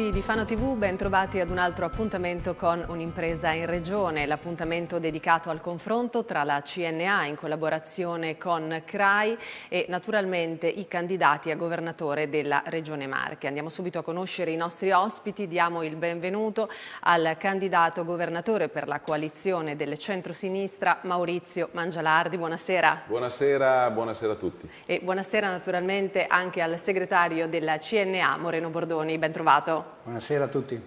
amici di Fano TV, ben trovati ad un altro appuntamento con un'impresa in regione, l'appuntamento dedicato al confronto tra la CNA in collaborazione con CRAI e naturalmente i candidati a governatore della Regione Marche. Andiamo subito a conoscere i nostri ospiti, diamo il benvenuto al candidato governatore per la coalizione del centro-sinistra Maurizio Mangialardi. Buonasera. Buonasera, buonasera a tutti. E buonasera naturalmente anche al segretario della CNA Moreno Bordoni ben trovato. Buonasera a tutti.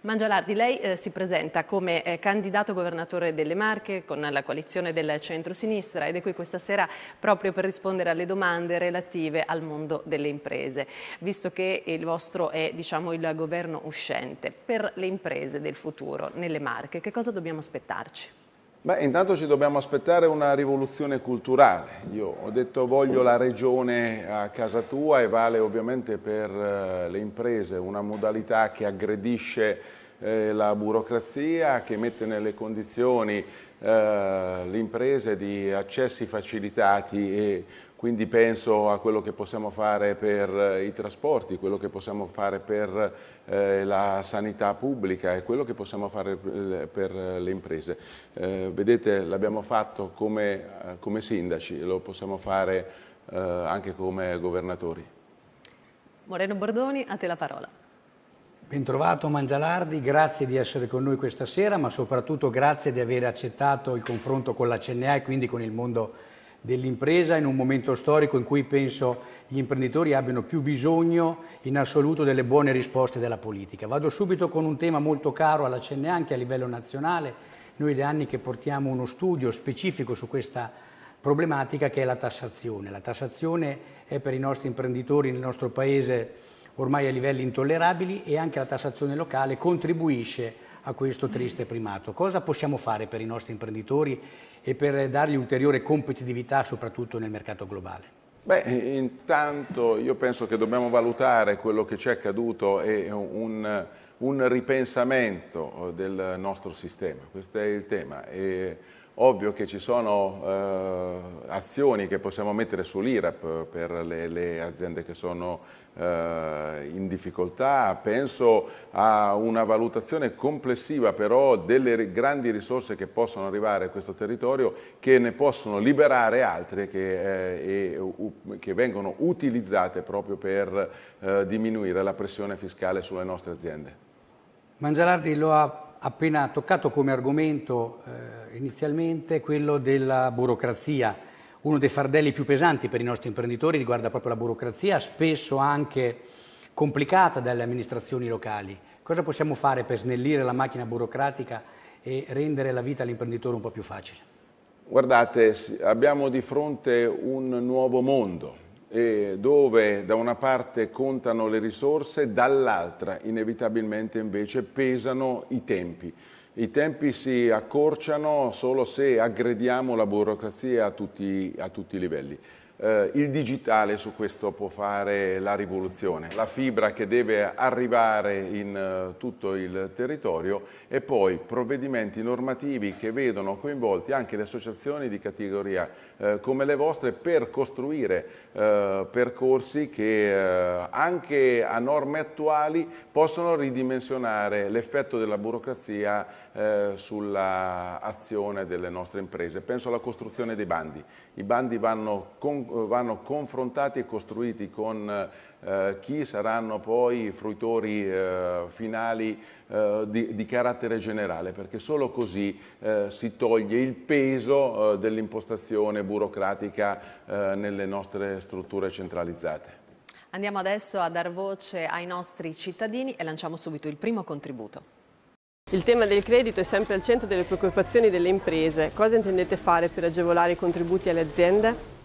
Mangialardi, lei eh, si presenta come eh, candidato governatore delle Marche con la coalizione del centro-sinistra ed è qui questa sera proprio per rispondere alle domande relative al mondo delle imprese, visto che il vostro è diciamo, il governo uscente. Per le imprese del futuro nelle Marche, che cosa dobbiamo aspettarci? Beh, intanto ci dobbiamo aspettare una rivoluzione culturale. Io ho detto voglio la regione a casa tua e vale ovviamente per eh, le imprese, una modalità che aggredisce eh, la burocrazia, che mette nelle condizioni eh, le imprese di accessi facilitati e quindi penso a quello che possiamo fare per eh, i trasporti, quello che possiamo fare per eh, la sanità pubblica e quello che possiamo fare per eh, le imprese. Eh, vedete, l'abbiamo fatto come, eh, come, sindaci, lo possiamo fare eh, anche come governatori. Moreno Bordoni, a te la parola. Bentrovato Mangialardi, grazie di essere con noi questa sera, ma soprattutto grazie di aver accettato il confronto con la CNA e quindi con il mondo dell'impresa in un momento storico in cui penso gli imprenditori abbiano più bisogno in assoluto delle buone risposte della politica. Vado subito con un tema molto caro alla CNA anche a livello nazionale. Noi da anni che portiamo uno studio specifico su questa problematica che è la tassazione. La tassazione è per i nostri imprenditori nel nostro paese ormai a livelli intollerabili e anche la tassazione locale contribuisce a questo triste primato. Cosa possiamo fare per i nostri imprenditori e per dargli ulteriore competitività soprattutto nel mercato globale? Beh, intanto io penso che dobbiamo valutare quello che ci è accaduto e un, un ripensamento del nostro sistema, questo è il tema. E Ovvio che ci sono eh, azioni che possiamo mettere sull'IRAP per le, le, aziende che sono eh, in difficoltà, penso a una valutazione complessiva però delle grandi risorse che possono arrivare a questo territorio che ne possono liberare altre che, eh, e, u, che vengono utilizzate proprio per eh, diminuire la pressione fiscale sulle nostre aziende. Mangialardi lo ha appena toccato come argomento eh, inizialmente quello della burocrazia. Uno dei fardelli più pesanti per i nostri imprenditori riguarda proprio la burocrazia, spesso anche complicata dalle amministrazioni locali. Cosa possiamo fare per snellire la macchina burocratica e rendere la vita all'imprenditore un po' più facile? Guardate, abbiamo di fronte un nuovo mondo dove da una parte contano le risorse, dall'altra inevitabilmente invece pesano i tempi. I tempi si accorciano solo se aggrediamo la burocrazia a tutti, a tutti i livelli. Eh, il digitale su questo può fare la rivoluzione, la fibra che deve arrivare in uh, tutto il territorio e poi provvedimenti normativi che vedono coinvolti anche le associazioni di categoria eh, come le vostre per costruire eh, percorsi che eh, anche a norme attuali possono ridimensionare l'effetto della burocrazia eh, sull'azione delle nostre imprese. Penso alla costruzione dei bandi. I bandi vanno, con, vanno confrontati e costruiti con eh, chi saranno poi i fruitori eh, finali eh, di, di, carattere generale, perché solo così eh, si toglie il peso eh, dell'impostazione burocratica nelle nostre strutture centralizzate. Andiamo adesso a dar voce ai nostri cittadini e lanciamo subito il primo contributo. Il tema del credito è sempre al centro delle preoccupazioni delle imprese. Cosa intendete fare per agevolare i contributi alle aziende?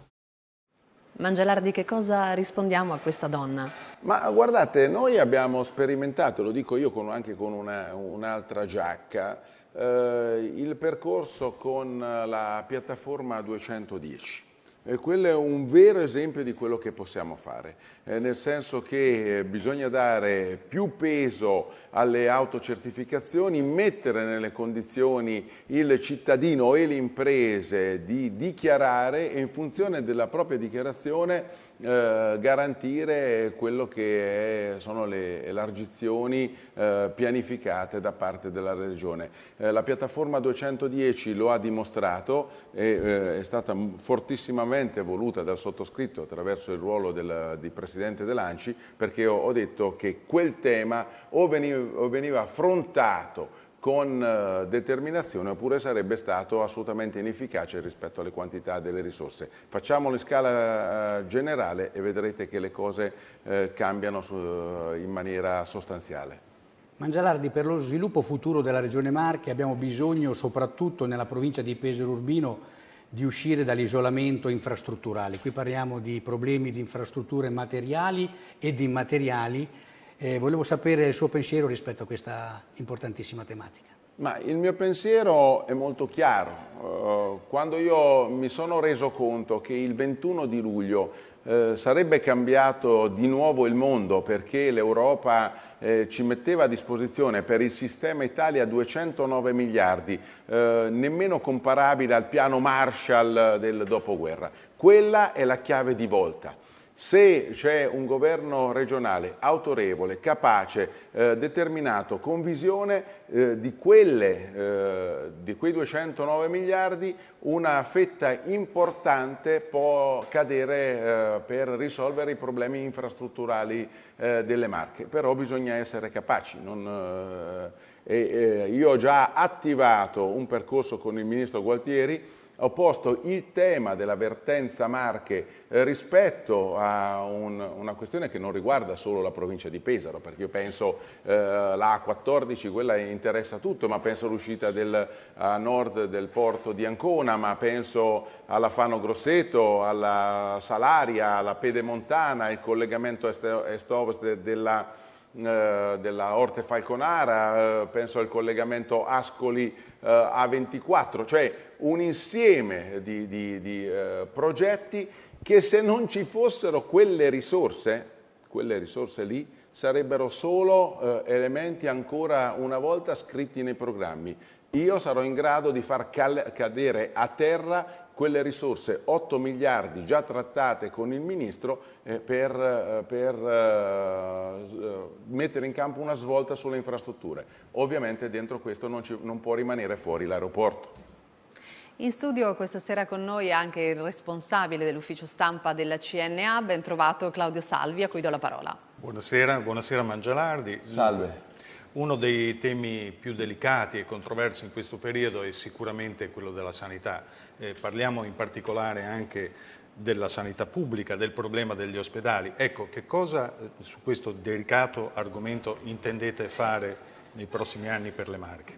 Mangialardi, che cosa rispondiamo a questa donna? Ma guardate, noi abbiamo sperimentato, lo dico io con, anche con un'altra giacca, eh, il percorso con la piattaforma 210. E quello è un vero esempio di quello che possiamo fare, eh, nel senso che eh, bisogna dare più peso alle autocertificazioni, mettere nelle condizioni il cittadino e le imprese di dichiarare e in funzione della propria dichiarazione eh, garantire quello che è, sono le elargizioni eh, pianificate da parte della Regione. Eh, la piattaforma 210 lo ha dimostrato, e, eh, è stata fortissimamente voluta dal sottoscritto attraverso il ruolo del, di Presidente dell'Anci perché ho, ho, detto che quel tema o veniva, o veniva affrontato con eh, determinazione oppure sarebbe stato assolutamente inefficace rispetto alle quantità delle risorse. Facciamo in scala eh, generale e vedrete che le cose eh, cambiano in maniera sostanziale. Mangialardi, per lo sviluppo futuro della Regione Marche abbiamo bisogno, soprattutto nella provincia di Pesaro Urbino, di uscire dall'isolamento infrastrutturale. Qui parliamo di problemi di infrastrutture materiali ed immateriali eh, volevo sapere il suo pensiero rispetto a questa importantissima tematica. Ma il mio pensiero è molto chiaro. Eh, quando io mi sono reso conto che il 21 di luglio eh, sarebbe cambiato di nuovo il mondo perché l'Europa eh, ci metteva a disposizione per il sistema Italia 209 miliardi, nemmeno comparabile al piano Marshall del dopoguerra. Quella è la chiave di volta. Se c'è un governo regionale autorevole, capace, eh, determinato, con visione eh, di, quelle, eh, di quei 209 miliardi, una fetta importante può cadere eh, per risolvere i problemi infrastrutturali eh, delle Marche. Però bisogna essere capaci. Non, eh, io ho già attivato un percorso con il ministro Gualtieri ho posto il tema dell'avvertenza Marche eh, rispetto a un, una questione che non riguarda solo la provincia di Pesaro, perché io penso eh, la A14, quella interessa tutto, ma penso all'uscita a nord del porto di Ancona, ma penso alla Fano Grosseto, alla Salaria, alla Pedemontana, il collegamento est-ovest della... della eh, della Orte Falconara, eh, penso al collegamento Ascoli eh, A24, cioè un insieme di, di, di progetti che se non ci fossero quelle risorse, quelle risorse lì, sarebbero solo elementi ancora una volta scritti nei programmi. Io sarò in grado di far cadere a terra quelle risorse 8 miliardi già trattate con il Ministro eh, per, eh, per eh, mettere in campo una svolta sulle infrastrutture. Ovviamente dentro questo non, ci, non può rimanere fuori l'aeroporto. In studio questa sera con noi anche il responsabile dell'ufficio stampa della CNA, ben trovato Claudio Salvi, a cui do la parola. Buonasera, buonasera Mangialardi. Salve. Uno dei temi più delicati e controversi in questo periodo è sicuramente quello della sanità. Eh, parliamo in particolare anche della sanità pubblica, del problema degli ospedali. Ecco, che cosa eh, su questo delicato argomento intendete fare nei prossimi anni per le Marche?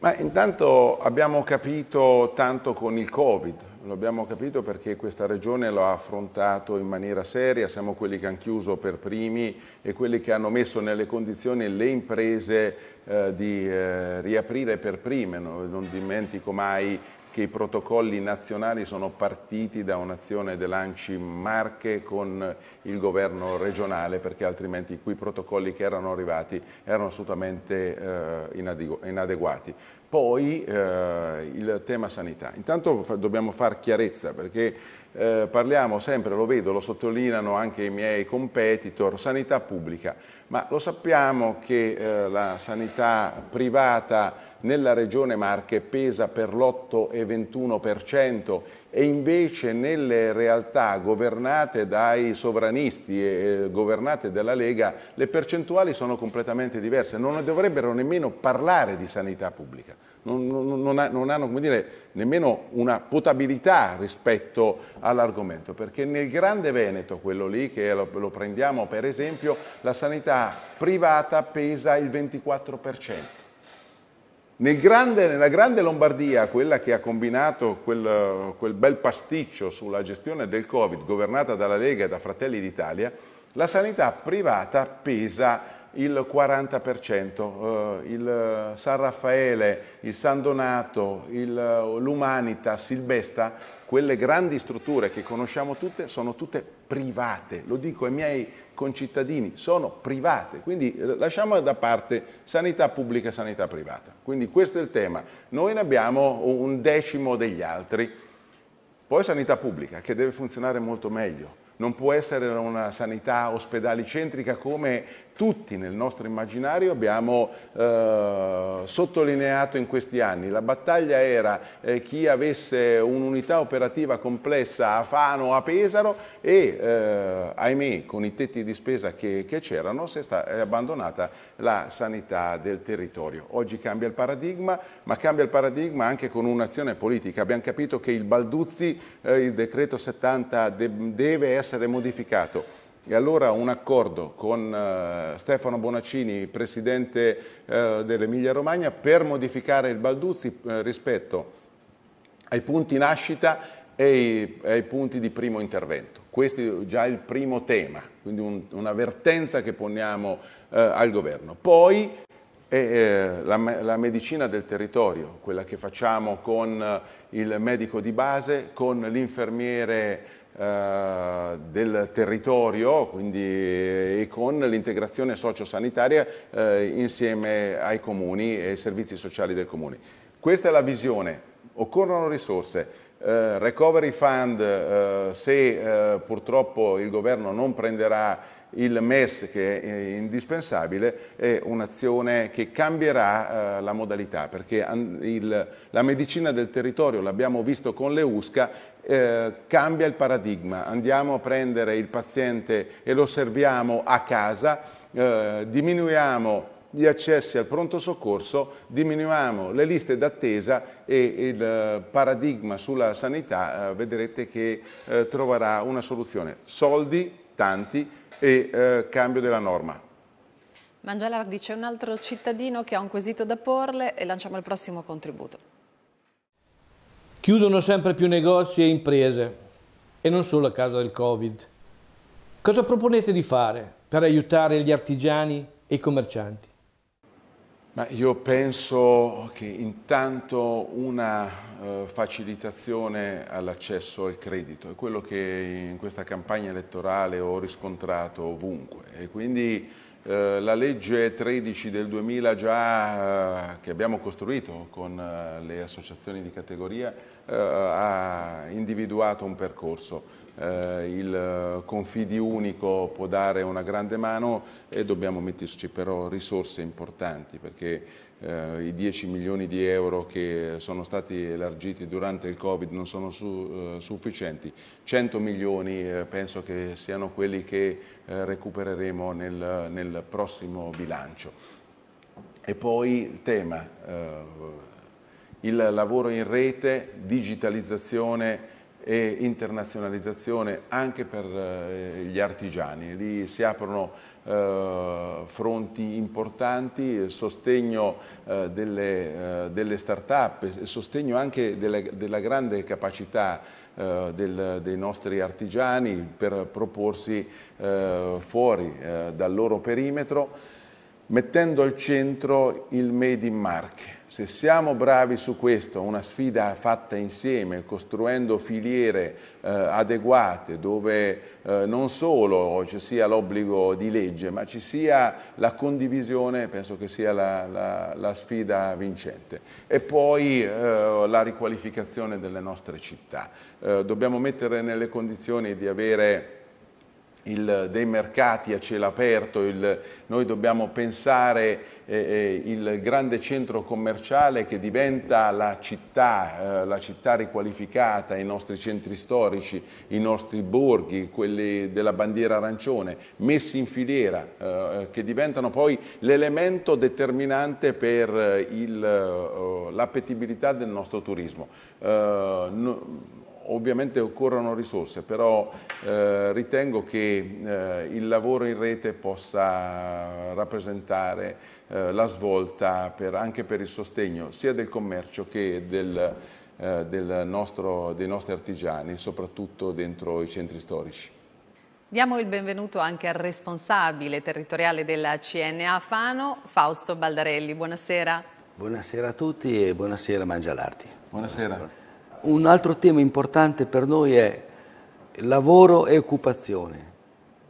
Ma intanto abbiamo capito tanto con il Covid, lo abbiamo capito perché questa regione lo ha affrontato in maniera seria, siamo quelli che hanno chiuso per primi e quelli che hanno messo nelle condizioni le imprese eh, di eh, riaprire per prime, no? non dimentico mai che i protocolli nazionali sono partiti da un'azione dell'ANCI Marche con il governo regionale perché altrimenti quei protocolli che erano arrivati erano assolutamente eh, inadegu inadeguati. Poi eh, il tema sanità. Intanto fa, dobbiamo fare chiarezza perché eh, parliamo sempre, lo vedo, lo sottolineano anche i miei competitor, sanità pubblica, ma lo sappiamo che eh, la sanità privata nella regione Marche pesa per l'8,21% e invece nelle realtà governate dai sovranisti e governate dalla Lega le percentuali sono completamente diverse, non dovrebbero nemmeno parlare di sanità pubblica, non, non, non, non hanno dire, nemmeno una potabilità rispetto all'argomento, perché nel Grande Veneto, quello lì che lo, lo prendiamo per esempio, la sanità privata pesa il 24%. Nel grande, nella grande Lombardia, quella che ha combinato quel, quel bel pasticcio sulla gestione del Covid governata dalla Lega e da Fratelli d'Italia, la sanità privata pesa il 40%, eh, il San Raffaele, il San Donato, l'Umanitas, il, eh, il Besta, quelle grandi strutture che conosciamo tutte sono tutte private, lo dico ai miei concittadini, sono private, quindi eh, lasciamo da parte sanità pubblica e sanità privata. Quindi questo è il tema, noi ne abbiamo un decimo degli altri, poi sanità pubblica che deve funzionare molto meglio, non può essere una sanità ospedalicentrica come tutti nel nostro immaginario abbiamo eh, sottolineato in questi anni. La battaglia era eh, chi avesse un'unità operativa complessa a Fano o a Pesaro e eh, ahimè con i tetti di spesa che, che c'erano si è, abbandonata la sanità del territorio. Oggi cambia il paradigma, ma cambia il paradigma anche con un'azione politica. Abbiamo capito che il Balduzzi, eh, il decreto 70 de deve essere modificato e allora un accordo con eh, Stefano Bonaccini, presidente eh, dell'Emilia Romagna, per modificare il Balduzzi eh, rispetto ai punti nascita e ai, punti di primo intervento. Questo è già il primo tema, quindi un, un'avvertenza che poniamo eh, al governo. Poi eh, la, la, medicina del territorio, quella che facciamo con il medico di base, con l'infermiere eh, del territorio quindi, eh, e con l'integrazione sociosanitaria eh, insieme ai comuni e ai servizi sociali dei comuni. Questa è la visione, occorrono risorse, eh, recovery fund, eh, se eh, purtroppo il governo non prenderà il MES che è eh, indispensabile, è un'azione che cambierà la modalità, perché il, la medicina del territorio, l'abbiamo visto con le USCA, eh, cambia il paradigma, andiamo a prendere il paziente e lo serviamo a casa, eh, diminuiamo gli accessi al pronto soccorso, diminuiamo le liste d'attesa e il eh, paradigma sulla sanità eh, vedrete che eh, troverà una soluzione. Soldi, tanti e eh, cambio della norma. Mangialardi c'è un altro cittadino che ha un quesito da porle e lanciamo il prossimo contributo. Chiudono sempre più negozi e imprese, e non solo a causa del Covid. Cosa proponete di fare per aiutare gli artigiani e i commercianti? Ma io penso che intanto una eh, facilitazione all'accesso al credito è quello che in questa campagna elettorale ho riscontrato ovunque e quindi eh, la legge 13 del 2000 già eh, che abbiamo costruito con eh, le associazioni di categoria eh, ha individuato un percorso eh, il eh, Confidi unico può dare una grande mano e dobbiamo metterci però risorse importanti perché eh, i 10 milioni di euro che sono stati elargiti durante il Covid non sono su, eh, sufficienti, 100 milioni eh, penso che siano quelli che eh, recupereremo nel, nel, prossimo bilancio. E poi il tema, eh, il lavoro in rete, digitalizzazione, e internazionalizzazione anche per eh, gli artigiani. Lì si aprono eh, fronti importanti, eh, sostegno delle, delle start-up, sostegno anche delle, della grande capacità del, dei nostri artigiani per proporsi fuori dal loro perimetro mettendo al centro il Made in Marche. Se siamo bravi su questo, una sfida fatta insieme, costruendo filiere eh, adeguate dove eh, non solo ci sia l'obbligo di legge, ma ci sia la condivisione, penso che sia la, la, la sfida vincente. E poi eh, la riqualificazione delle nostre città. Eh, dobbiamo mettere nelle condizioni di avere il, dei mercati a cielo aperto, il, noi dobbiamo pensare eh, eh, il grande centro commerciale che diventa la città, eh, la città riqualificata, i nostri centri storici, i nostri borghi, quelli della bandiera arancione, messi in filiera, eh, che diventano poi l'elemento determinante per eh, eh, l'appetibilità del nostro turismo. No, Ovviamente occorrono risorse, però eh, ritengo che eh, il lavoro in rete possa rappresentare eh, la svolta per, anche per il sostegno sia del commercio che del, eh, nostro, dei nostri artigiani, soprattutto dentro i centri storici. Diamo il benvenuto anche al responsabile territoriale della CNA Fano, Fausto Baldarelli. Buonasera. Buonasera a tutti e buonasera Mangialarti. Buonasera. buonasera. Un altro tema importante per noi è lavoro e occupazione.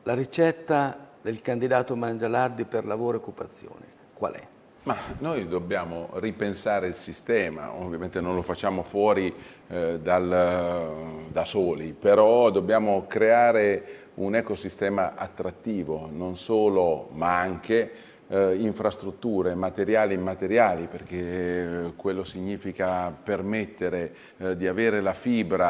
La ricetta del candidato Mangialardi per lavoro e occupazione qual è? Ma noi dobbiamo ripensare il sistema, ovviamente non lo facciamo fuori eh, dal, da soli, però dobbiamo creare un ecosistema attrattivo, non solo ma anche eh, infrastrutture materiali e immateriali perché eh, quello significa permettere eh, di avere la fibra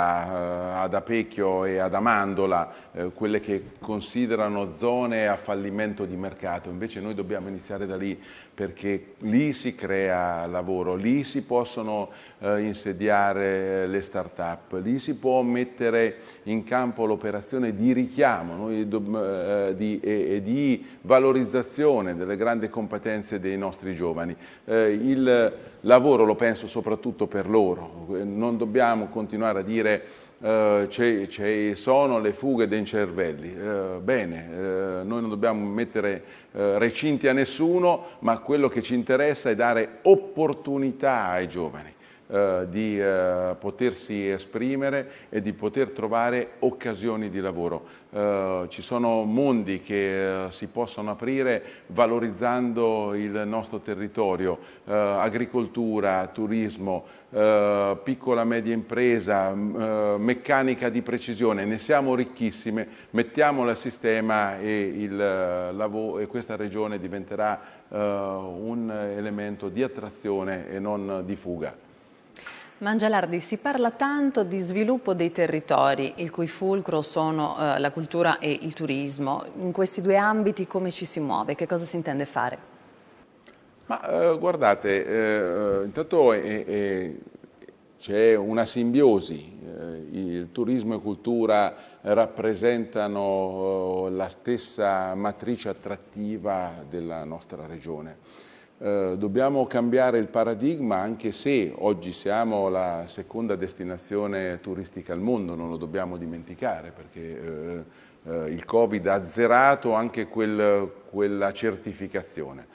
eh, ad Apecchio e ad Amandola eh, quelle che considerano zone a fallimento di mercato invece noi dobbiamo iniziare da lì perché lì si crea lavoro lì si possono insediare le start up lì si può mettere in campo l'operazione di richiamo no? e, di, e, e di valorizzazione delle grandi grandi competenze dei nostri giovani. Eh, il lavoro lo penso soprattutto per loro, non dobbiamo continuare a dire eh, ci sono le fughe dei cervelli, eh, bene, eh, noi non dobbiamo mettere eh, recinti a nessuno, ma quello che ci interessa è dare opportunità ai giovani eh, di eh, potersi esprimere e di poter trovare occasioni di lavoro. Eh, ci sono mondi che eh, si possono aprire valorizzando il nostro territorio, eh, agricoltura, turismo, piccola e media impresa, meccanica di precisione, ne siamo ricchissime, mettiamola a sistema e, il, e questa regione diventerà un elemento di attrazione e non di fuga. Mangialardi, si parla tanto di sviluppo dei territori, il cui fulcro sono eh, la cultura e il turismo. In questi due ambiti come ci si muove? Che cosa si intende fare? Ma eh, guardate, eh, intanto c'è una simbiosi, eh, il turismo e cultura rappresentano eh, la stessa matrice attrattiva della nostra regione. Eh, dobbiamo cambiare il paradigma anche se oggi siamo la seconda destinazione turistica al mondo, non lo dobbiamo dimenticare perché eh, eh il Covid ha azzerato anche quel, quella certificazione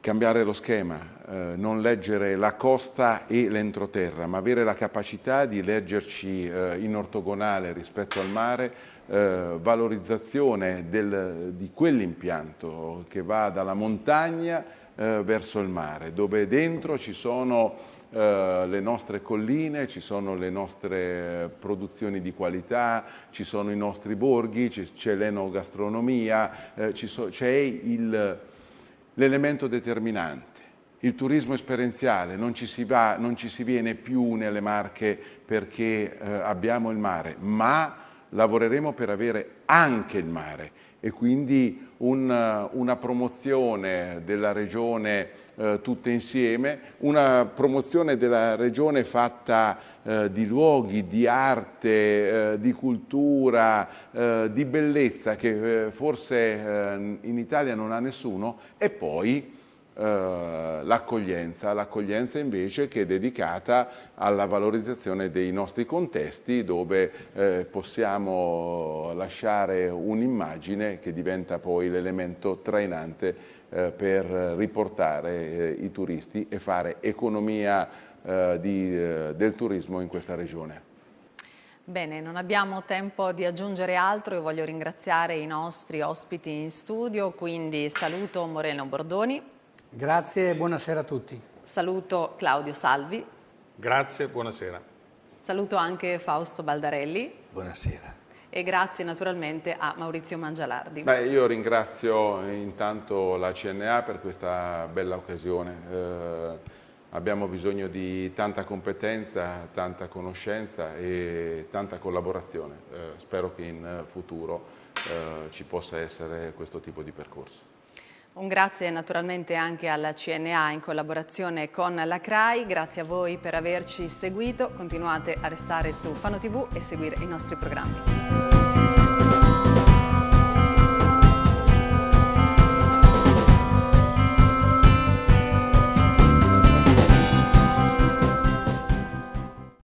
cambiare lo schema, eh, non leggere la costa e l'entroterra, ma avere la capacità di leggerci eh, in ortogonale rispetto al mare, eh, valorizzazione del, di quell'impianto che va dalla montagna eh, verso il mare, dove dentro ci sono eh, le nostre colline, ci sono le nostre produzioni di qualità, ci sono i nostri borghi, c'è l'enogastronomia, eh, c'è so, il l'elemento determinante. Il turismo esperienziale, non ci si, va, non ci si viene più nelle Marche perché eh, abbiamo il mare, ma lavoreremo per avere anche il mare e quindi un, una promozione della regione eh, tutta insieme, una promozione della regione fatta eh, di luoghi, di arte, eh, di cultura, eh, di bellezza che eh, forse eh, in Italia non ha nessuno e poi eh, l'accoglienza, l'accoglienza invece che è dedicata alla valorizzazione dei nostri contesti dove eh, possiamo lasciare un'immagine che diventa poi l'elemento trainante eh, per riportare eh, i turisti e fare economia eh, di, eh, del turismo in questa regione. Bene, non abbiamo tempo di aggiungere altro, io voglio ringraziare i nostri ospiti in studio, quindi saluto Moreno Bordoni. Grazie e buonasera a tutti. Saluto Claudio Salvi. Grazie, buonasera. Saluto anche Fausto Baldarelli. Buonasera. E grazie naturalmente a Maurizio Mangialardi. Beh, io ringrazio intanto la CNA per questa bella occasione. Eh, abbiamo bisogno di tanta competenza, tanta conoscenza e tanta collaborazione. Eh, spero che in futuro eh, ci possa essere questo tipo di percorso. Un grazie naturalmente anche alla CNA in collaborazione con la CRAI, grazie a voi per averci seguito, continuate a restare su Fano TV e seguire i nostri programmi.